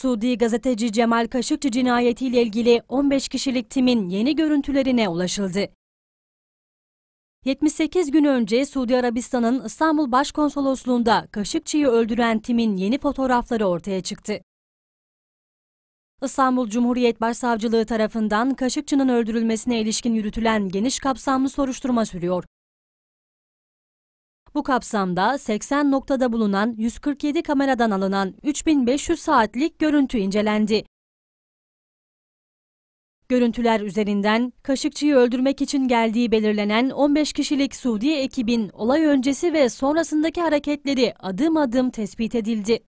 Suudi gazeteci Cemal Kaşıkçı cinayetiyle ilgili 15 kişilik timin yeni görüntülerine ulaşıldı. 78 gün önce Suudi Arabistan'ın İstanbul Başkonsolosluğu'nda Kaşıkçı'yı öldüren timin yeni fotoğrafları ortaya çıktı. İstanbul Cumhuriyet Başsavcılığı tarafından Kaşıkçı'nın öldürülmesine ilişkin yürütülen geniş kapsamlı soruşturma sürüyor. Bu kapsamda 80 noktada bulunan 147 kameradan alınan 3500 saatlik görüntü incelendi. Görüntüler üzerinden Kaşıkçı'yı öldürmek için geldiği belirlenen 15 kişilik Suudi ekibin olay öncesi ve sonrasındaki hareketleri adım adım tespit edildi.